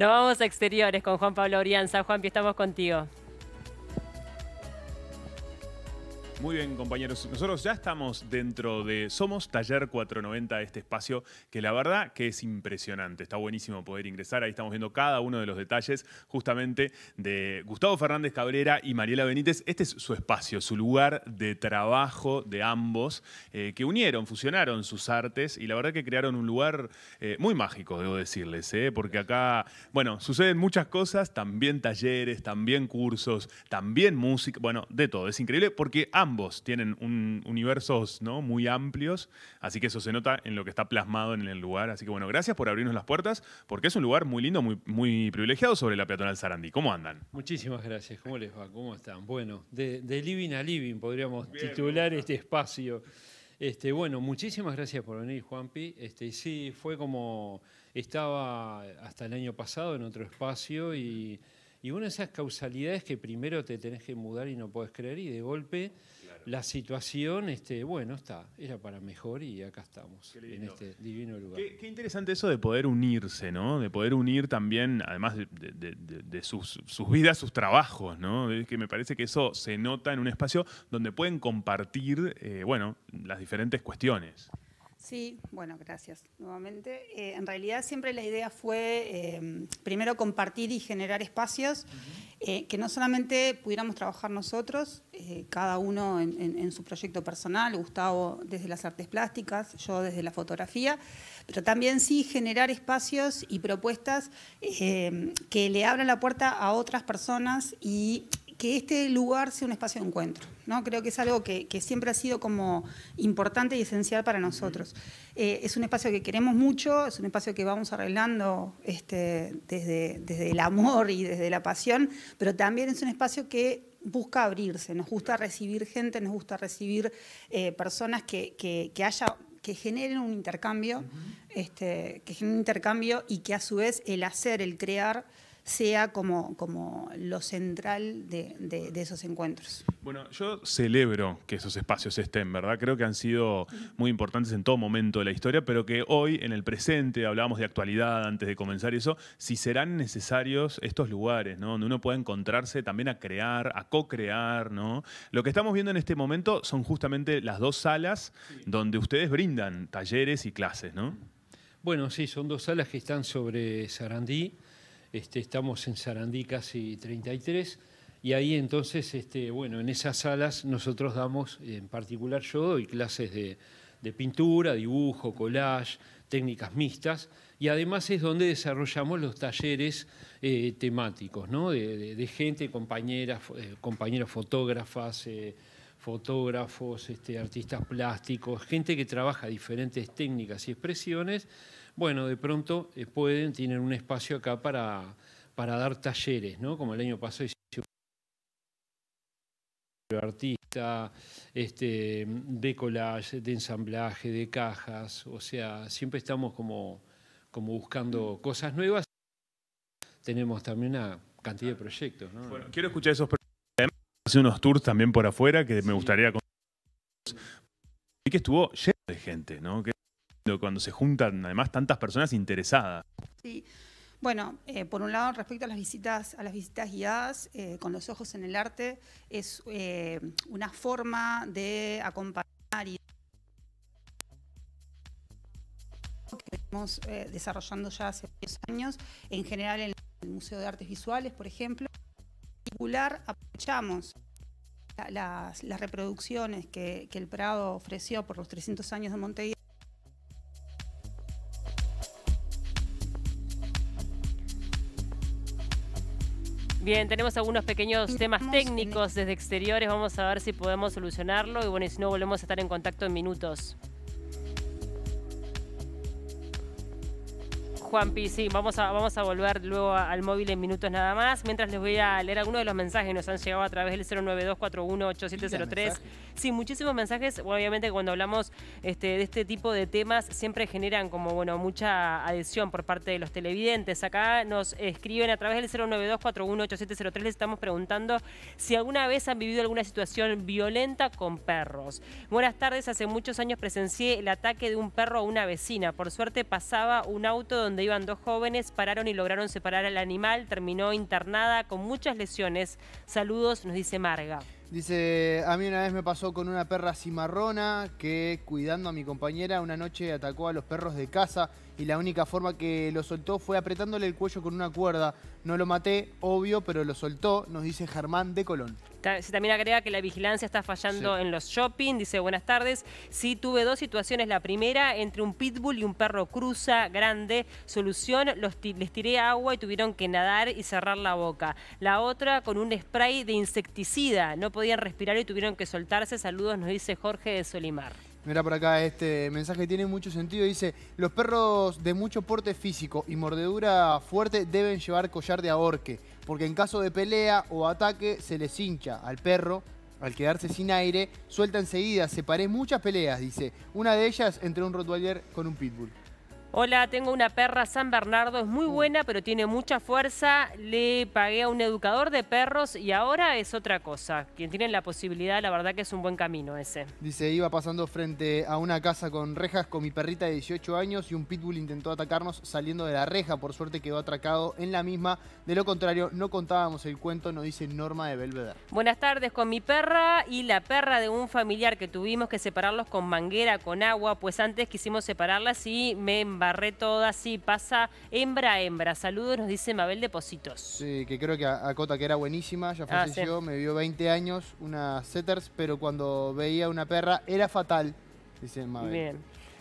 Nos vamos a exteriores con Juan Pablo Orianza. Juanpi, estamos contigo. Muy bien, compañeros. Nosotros ya estamos dentro de Somos Taller 490, este espacio que la verdad que es impresionante. Está buenísimo poder ingresar. Ahí estamos viendo cada uno de los detalles justamente de Gustavo Fernández Cabrera y Mariela Benítez. Este es su espacio, su lugar de trabajo de ambos, eh, que unieron, fusionaron sus artes y la verdad que crearon un lugar eh, muy mágico, debo decirles, eh, porque acá, bueno, suceden muchas cosas, también talleres, también cursos, también música, bueno, de todo. Es increíble porque ambos ambos tienen un, universos ¿no? muy amplios, así que eso se nota en lo que está plasmado en el lugar. Así que bueno, gracias por abrirnos las puertas, porque es un lugar muy lindo, muy, muy privilegiado sobre la peatonal Sarandí. ¿Cómo andan? Muchísimas gracias, ¿cómo les va? ¿Cómo están? Bueno, de, living a living podríamos titular este espacio. Este, bueno, muchísimas gracias por venir, Juanpi. Este, sí, fue como estaba hasta el año pasado en otro espacio y y una de esas causalidades que primero te tenés que mudar y no podés creer, y de golpe la situación, este, bueno, está, era para mejor y acá estamos, en este divino lugar. Qué, interesante eso de poder unirse, ¿no? De poder unir también, además de, sus, vidas, sus trabajos, ¿no? que me parece que eso se nota en un espacio donde pueden compartir, eh, bueno, las diferentes cuestiones. Sí, bueno, gracias nuevamente. Eh, en realidad siempre la idea fue eh, primero compartir y generar espacios eh, que no solamente pudiéramos trabajar nosotros, cada uno en, en, su proyecto personal, Gustavo desde las artes plásticas, yo desde la fotografía, pero también sí generar espacios y propuestas que le abran la puerta a otras personas y que este lugar sea un espacio de encuentro. ¿no? Creo que es algo que, siempre ha sido como importante y esencial para nosotros. Eh, es un espacio que queremos mucho, es un espacio que vamos arreglando este, desde, desde el amor y desde la pasión, pero también es un espacio que busca abrirse, nos gusta recibir gente, nos gusta recibir eh, personas que, haya que generen un intercambio, este, que generen un intercambio y que a su vez el hacer, el crear, sea como, lo central de, esos encuentros. Bueno, yo celebro que esos espacios estén, ¿verdad? Creo que han sido muy importantes en todo momento de la historia, pero que hoy, en el presente, hablábamos de actualidad antes de comenzar eso, si serán necesarios estos lugares, ¿no? Donde uno pueda encontrarse también a crear, a co-crear, ¿no? Lo que estamos viendo en este momento son justamente las dos salas donde ustedes brindan talleres y clases, ¿no? Bueno, sí, son dos salas que están sobre Sarandí este, estamos en Sarandí casi 33. Y ahí entonces, este, bueno, en esas salas nosotros damos, en particular yo doy clases de, pintura, dibujo, collage, técnicas mixtas, y además es donde desarrollamos los talleres eh, temáticos, ¿no? De, gente, compañeras, eh, compañeras fotógrafas, eh, fotógrafos, este, artistas plásticos, gente que trabaja diferentes técnicas y expresiones, bueno, de pronto eh, pueden, tienen un espacio acá para, para dar talleres, ¿no? Como el año pasado hicimos artista, este, de collage, de ensamblaje, de cajas, o sea, siempre estamos como, como buscando mm. cosas nuevas. Tenemos también una cantidad de proyectos. ¿no? Bueno, quiero escuchar esos hace unos tours también por afuera que me gustaría y que estuvo lleno de gente, ¿no? cuando se juntan además tantas personas interesadas. Sí. Bueno, eh, por un lado, respecto a las visitas, a las visitas guiadas, eh, con los ojos en el arte, es eh, una forma de acompañar y que desarrollando ya hace varios años, en general en el Museo de Artes Visuales, por ejemplo, en particular aprovechamos las, reproducciones que, que el Prado ofreció por los 300 años de Montevideo. Bien, tenemos algunos pequeños temas técnicos desde exteriores, vamos a ver si podemos solucionarlo y bueno, si no volvemos a estar en contacto en minutos. Juanpi, sí, vamos a, vamos a volver luego al móvil en minutos nada más. Mientras les voy a leer algunos de los mensajes que nos han llegado a través del 092418703. Sí, muchísimos mensajes. Obviamente cuando hablamos este, de este tipo de temas siempre generan como, bueno, mucha adhesión por parte de los televidentes. Acá nos escriben a través del 092418703, les estamos preguntando si alguna vez han vivido alguna situación violenta con perros. Buenas tardes, hace muchos años presencié el ataque de un perro a una vecina. Por suerte pasaba un auto donde iban dos jóvenes, pararon y lograron separar al animal, terminó internada con muchas lesiones. Saludos, nos dice Marga. Dice, a mí una vez me pasó con una perra cimarrona que cuidando a mi compañera una noche atacó a los perros de casa y la única forma que lo soltó fue apretándole el cuello con una cuerda. No lo maté, obvio, pero lo soltó, nos dice Germán de Colón. Se también agrega que la vigilancia está fallando en los shopping. Dice, buenas tardes. Sí, tuve dos situaciones. La primera, entre un pitbull y un perro cruza grande. Solución, los les tiré agua y tuvieron que nadar y cerrar la boca. La otra, con un spray de insecticida. No podían respirar y tuvieron que soltarse. Saludos, nos dice Jorge de Solimar. Mira por acá, este mensaje tiene mucho sentido. Dice, los perros de mucho porte físico y mordedura fuerte deben llevar collar de ahorque, porque en caso de pelea o ataque se les hincha al perro. Al quedarse sin aire, suelta enseguida. Separé muchas peleas, dice. Una de ellas entre un Rottweiler con un Pitbull. Hola, tengo una perra San Bernardo, es muy mm. buena, pero tiene mucha fuerza. Le pagué a un educador de perros y ahora es otra cosa. Quien tiene la posibilidad, la verdad que es un buen camino ese. Dice, iba pasando frente a una casa con rejas con mi perrita de 18 años y un pitbull intentó atacarnos saliendo de la reja. Por suerte quedó atracado en la misma. De lo contrario, no contábamos el cuento, nos dice Norma de Belvedere. Buenas tardes, con mi perra y la perra de un familiar que tuvimos que separarlos con manguera, con agua, pues antes quisimos separarlas y me Barré toda, sí, pasa hembra a hembra. Saludos, nos dice Mabel depósitos Sí, que creo que a Cota que era buenísima, ya ah, falleció, me vio 20 años, una setters, pero cuando veía una perra era fatal, dice Mabel. Bien.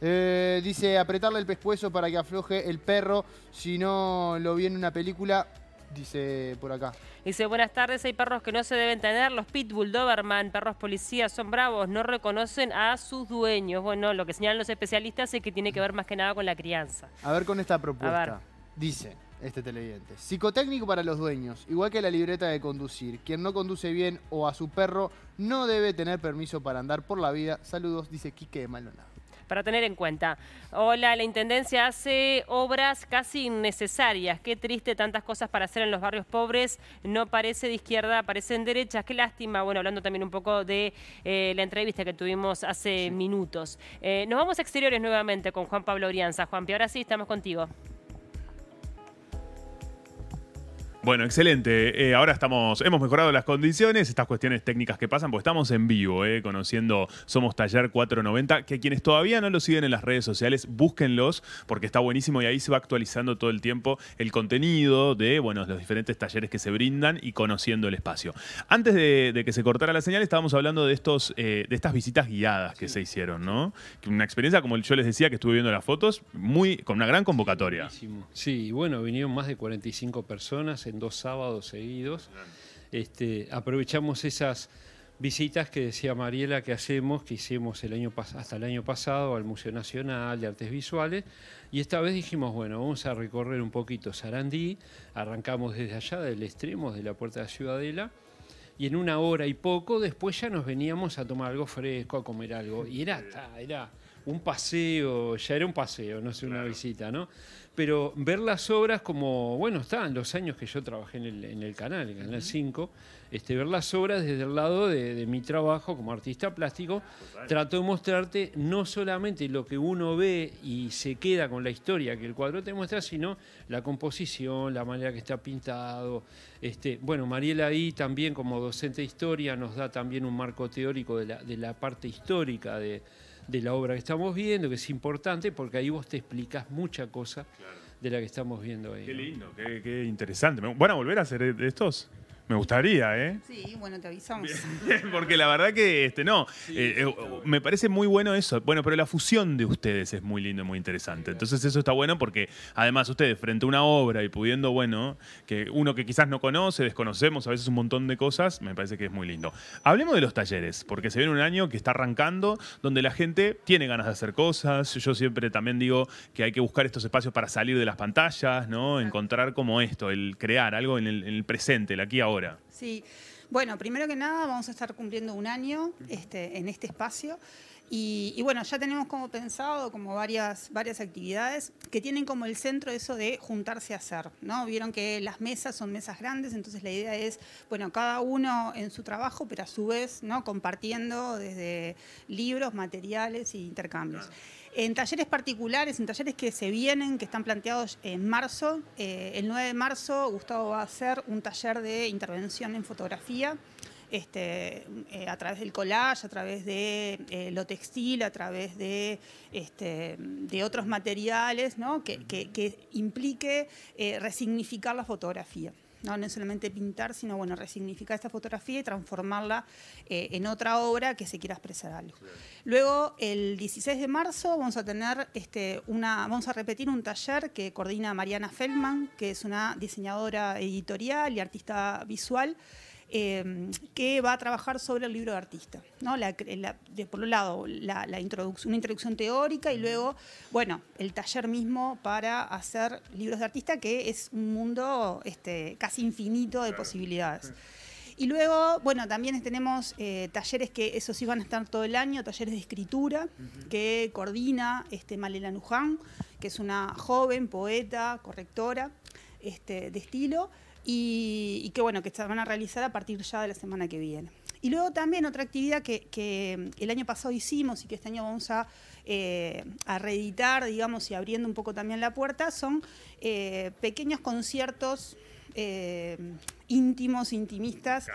Eh, dice, apretarle el pescuezo para que afloje el perro, si no lo vi en una película, dice por acá. Dice, buenas tardes, hay perros que no se deben tener, los Pitbull, Doberman, perros policías, son bravos, no reconocen a sus dueños. Bueno, lo que señalan los especialistas es que tiene que ver más que nada con la crianza. A ver con esta propuesta. Dice este televidente, psicotécnico para los dueños, igual que la libreta de conducir. Quien no conduce bien o a su perro no debe tener permiso para andar por la vida. Saludos, dice Quique de Maldonado para tener en cuenta. Hola, la Intendencia hace obras casi innecesarias. Qué triste tantas cosas para hacer en los barrios pobres. No parece de izquierda, parecen derechas. Qué lástima. Bueno, hablando también un poco de eh, la entrevista que tuvimos hace minutos. Eh, nos vamos a exteriores nuevamente con Juan Pablo Orianza. Juanpi, ahora sí, estamos contigo. Bueno, excelente. Eh, ahora estamos, hemos mejorado las condiciones, estas cuestiones técnicas que pasan, porque estamos en vivo, eh, conociendo Somos Taller 490, que quienes todavía no lo siguen en las redes sociales, búsquenlos, porque está buenísimo y ahí se va actualizando todo el tiempo el contenido de bueno, los diferentes talleres que se brindan y conociendo el espacio. Antes de, que se cortara la señal, estábamos hablando de, estos, eh, de estas visitas guiadas que se hicieron, ¿no? Una experiencia, como yo les decía, que estuve viendo las fotos, muy, con una gran convocatoria. sí bueno, vinieron más de 45 personas en dos sábados seguidos. Este, aprovechamos esas visitas que decía Mariela que hacemos, que hicimos el año hasta el año pasado al Museo Nacional de Artes Visuales. Y esta vez dijimos, bueno, vamos a recorrer un poquito Sarandí, arrancamos desde allá, del extremo, de la Puerta de Ciudadela, y en una hora y poco después ya nos veníamos a tomar algo fresco, a comer algo. Y era, era un paseo, ya era un paseo, no sé, una visita, ¿no? Pero ver las obras como, bueno, están los años que yo trabajé en el, en el canal, el Canal 5, este, ver las obras desde el lado de, mi trabajo como artista plástico, trato de mostrarte no solamente lo que uno ve y se queda con la historia que el cuadro te muestra, sino la composición, la manera que está pintado. Este, bueno, Mariela ahí también como docente de historia nos da también un marco teórico de la parte histórica de de la obra que estamos viendo, que es importante porque ahí vos te explicas mucha cosa de la que estamos viendo ahí. Qué lindo, qué, qué, interesante. ¿Van a volver a hacer estos? Me gustaría, ¿eh? Sí, bueno, te avisamos. Porque la verdad que, este, no, eh, eh, me parece muy bueno eso. Bueno, pero la fusión de ustedes es muy lindo y muy interesante. Entonces eso está bueno porque además ustedes frente a una obra y pudiendo, bueno, que uno que quizás no conoce, desconocemos a veces un montón de cosas, me parece que es muy lindo. Hablemos de los talleres, porque se viene un año que está arrancando, donde la gente tiene ganas de hacer cosas. Yo siempre también digo que hay que buscar estos espacios para salir de las pantallas, ¿no? Encontrar como esto, el crear algo en el, en el presente, el aquí y ahora. Sí, bueno, primero que nada vamos a estar cumpliendo un año este, en este espacio. Y, bueno, ya tenemos como pensado como varias, varias actividades que tienen como el centro eso de juntarse a hacer, ¿no? Vieron que las mesas son mesas grandes, entonces la idea es, bueno, cada uno en su trabajo, pero a su vez, ¿no? Compartiendo desde libros, materiales e intercambios. En talleres particulares, en talleres que se vienen, que están planteados en marzo, eh, el 9 de marzo Gustavo va a hacer un taller de intervención en fotografía. Este, eh, a través del collage, a través de eh, lo textil, a través de, este, otros materiales, que, implique resignificar la fotografía. No, solamente pintar, sino bueno, resignificar esta fotografía y transformarla eh, en otra obra que se quiera expresar algo. Luego, el 16 de marzo vamos a tener este, una, vamos a repetir un taller que coordina Mariana Feldman, que es una diseñadora editorial y artista visual. Em, que va a trabajar sobre el libro de artista. ¿no? de, por un lado, la, introducción, una introducción teórica y mm. luego, bueno, el taller mismo para hacer libros de artista, que es un mundo este, casi infinito de posibilidades. Y luego, bueno, también tenemos eh, talleres que esos sí van a estar todo el año, talleres de escritura que coordina este, Malena Luján, que es una joven poeta, correctora este, de estilo y, que bueno, que se van a realizar a partir ya de la semana que viene. Y luego también otra actividad que, el año pasado hicimos y que este año vamos a, eh, a reeditar, digamos, y abriendo un poco también la puerta, son eh, pequeños conciertos eh, íntimos, intimistas,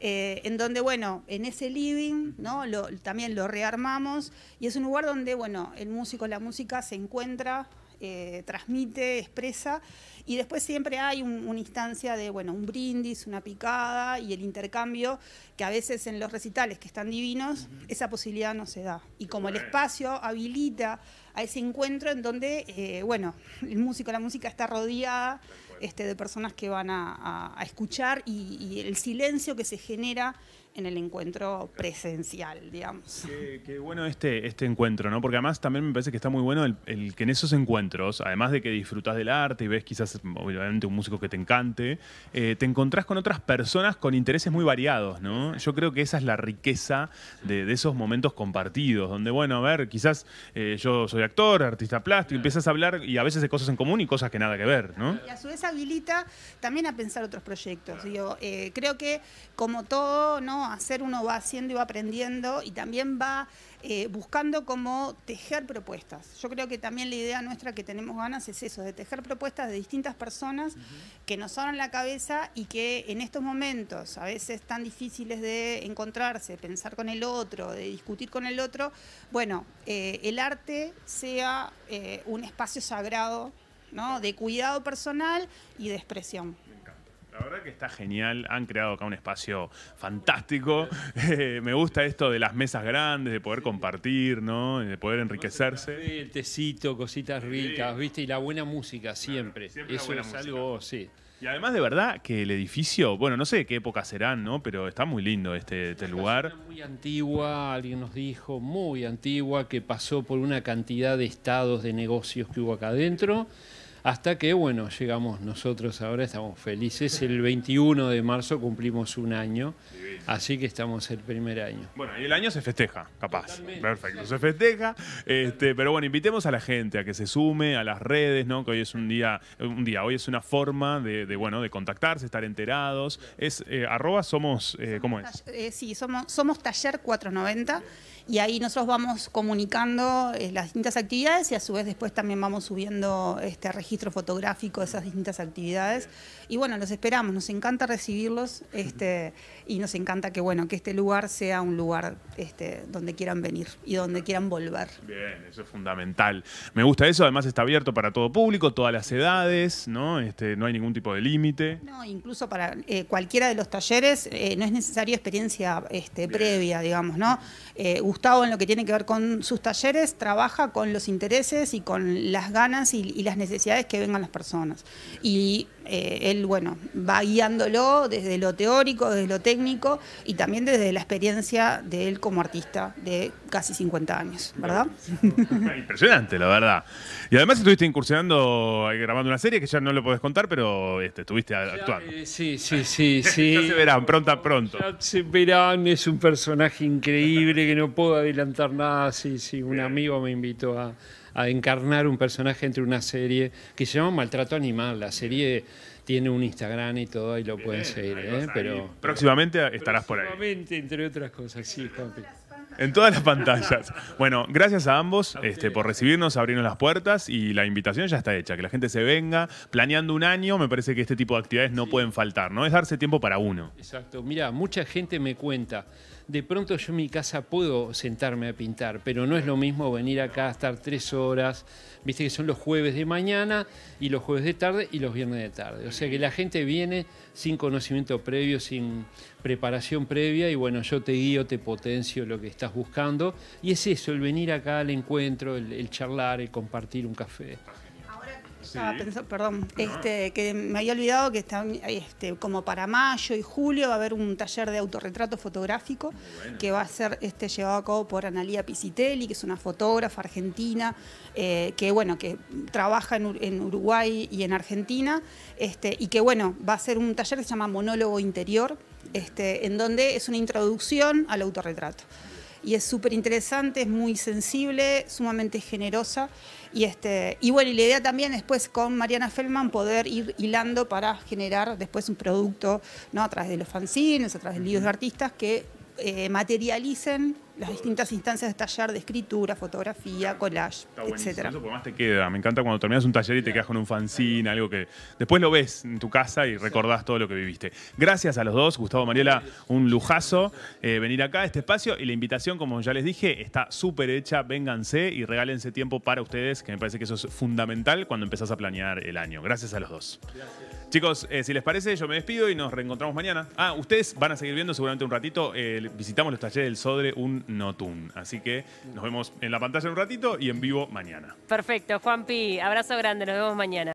en donde, bueno, en ese living, ¿no? también lo rearmamos y es un lugar donde, bueno, el músico, la música se encuentra eh, transmite, expresa, y después siempre hay una instancia de, bueno, un brindis, una picada y el intercambio, que a veces en los recitales que están divinos, esa posibilidad no se da. Y como el espacio habilita a ese encuentro en donde, eh, bueno, el músico, la música está rodeada este, de personas que van a, escuchar y el silencio que se genera en el encuentro presencial, digamos. Qué, bueno este, este encuentro, ¿no? Porque además también me parece que está muy bueno el, que en esos encuentros, además de que disfrutas del arte y ves quizás, obviamente, un músico que te encante, eh, te encontrás con otras personas con intereses muy variados, ¿no? Yo creo que esa es la riqueza de, esos momentos compartidos, donde, bueno, a ver, quizás eh, yo soy actor, artista plástico, empiezas a hablar y a veces de cosas en común y cosas que nada que ver, ¿no? Y a su vez habilita también a pensar otros proyectos. Eh, creo que, como todo, ¿no? hacer, uno va haciendo y va aprendiendo y también va eh, buscando cómo tejer propuestas. Yo creo que también la idea nuestra que tenemos ganas es eso, de tejer propuestas de distintas personas que nos abran la cabeza y que en estos momentos, a veces tan difíciles de encontrarse, pensar con el otro, de discutir con el otro, bueno, eh, el arte sea eh, un espacio sagrado ¿no? de cuidado personal y de expresión verdad que está genial. Han creado acá un espacio fantástico. Eh, me gusta esto de las mesas grandes, de poder compartir, ¿no? De poder enriquecerse. El tecito, cositas ricas, ¿viste? Y la buena música siempre. Eso es algo, sí. Y además de verdad que el edificio, bueno, no sé de qué época será, ¿no? Pero está muy lindo este, este lugar. Muy antigua, alguien nos dijo, muy antigua, que pasó por una cantidad de estados de negocios que hubo acá adentro. Hasta que, bueno, llegamos nosotros ahora, estamos felices. El 21 de marzo cumplimos un año, así que estamos el primer año. Bueno, y el año se festeja, capaz. Perfecto, se festeja. Este, pero bueno, invitemos a la gente a que se sume a las redes, ¿no? Que hoy es un día, un día hoy es una forma de, bueno, de contactarse, estar enterados. Es eh, arroba eh, somos, ¿cómo es? Eh, sí, somos, somos Taller 490 y ahí nosotros vamos comunicando las distintas actividades y a su vez después también vamos subiendo este registro fotográfico de esas distintas actividades. Y bueno, los esperamos, nos encanta recibirlos este, y nos encanta que, bueno, que este lugar sea un lugar este, donde quieran venir y donde quieran volver. Bien, eso es fundamental. Me gusta eso, además está abierto para todo público, todas las edades, ¿no? Este, no hay ningún tipo de límite. No, incluso para eh, cualquiera de los talleres eh, no es necesaria experiencia este, previa, digamos, ¿no? Eh, Gustavo en lo que tiene que ver con sus talleres trabaja con los intereses y con las ganas y las necesidades es que vengan las personas. Y eh, él, bueno, va guiándolo desde lo teórico, desde lo técnico y también desde la experiencia de él como artista de casi 50 años, ¿verdad? Impresionante, la verdad. Y además estuviste incursionando, eh, grabando una serie que ya no lo podés contar, pero este, estuviste actuando. Eh, sí, sí, sí, sí. se verán, pronto pronto. se verán, es un personaje increíble que no puedo adelantar nada. Sí, sí, un amigo me invitó a a encarnar un personaje entre una serie que se llama Maltrato Animal, la serie tiene un Instagram y todo y lo pueden seguir. ¿eh? Pero, próximamente estarás por ahí. Próximamente, entre otras cosas, sí, En todas las pantallas. Bueno, gracias a ambos este, por recibirnos, abrirnos las puertas y la invitación ya está hecha. Que la gente se venga planeando un año. Me parece que este tipo de actividades no pueden faltar, ¿no? Es darse tiempo para uno. Exacto. Mira, mucha gente me cuenta de pronto yo en mi casa puedo sentarme a pintar, pero no es lo mismo venir acá a estar tres horas, viste que son los jueves de mañana y los jueves de tarde y los viernes de tarde. O sea que la gente viene sin conocimiento previo, sin preparación previa y bueno, yo te guío, te potencio lo que estás buscando. Y es eso, el venir acá al encuentro, el, charlar, el compartir un café perdón, este, que me había olvidado que está, este, como para mayo y julio va a haber un taller de autorretrato fotográfico que va a ser este, llevado a cabo por Analia Pisitelli, que es una fotógrafa argentina, eh, que bueno, que trabaja en, Uruguay y en Argentina, y que bueno, va a ser un taller que se llama Monólogo Interior, en donde es una introducción al autorretrato y es súper interesante, es muy sensible, sumamente generosa y, este, y bueno, y la idea también después con Mariana Feldman poder ir hilando para generar después un producto ¿no? a través de los fanzines, a través de libros de artistas que eh, materialicen las distintas instancias de taller de escritura, fotografía, collage, etc. Eso por más te queda. Me encanta cuando terminas un taller y te quedas con un fanzine, algo que después lo ves en tu casa y recordás todo lo que viviste. Gracias a los dos, Gustavo Mariela, un lujazo eh, venir acá a este espacio y la invitación, como ya les dije, está súper hecha. Vénganse y regálense tiempo para ustedes, que me parece que eso es fundamental cuando empezás a planear el año. Gracias a los dos. Chicos, eh, si les parece, yo me despido y nos reencontramos mañana. Ah, ustedes van a seguir viendo seguramente un ratito. Eh, visitamos los talleres del Sodre un Notun. Así que nos vemos en la pantalla un ratito y en vivo mañana. Perfecto, Juanpi, abrazo grande, nos vemos mañana.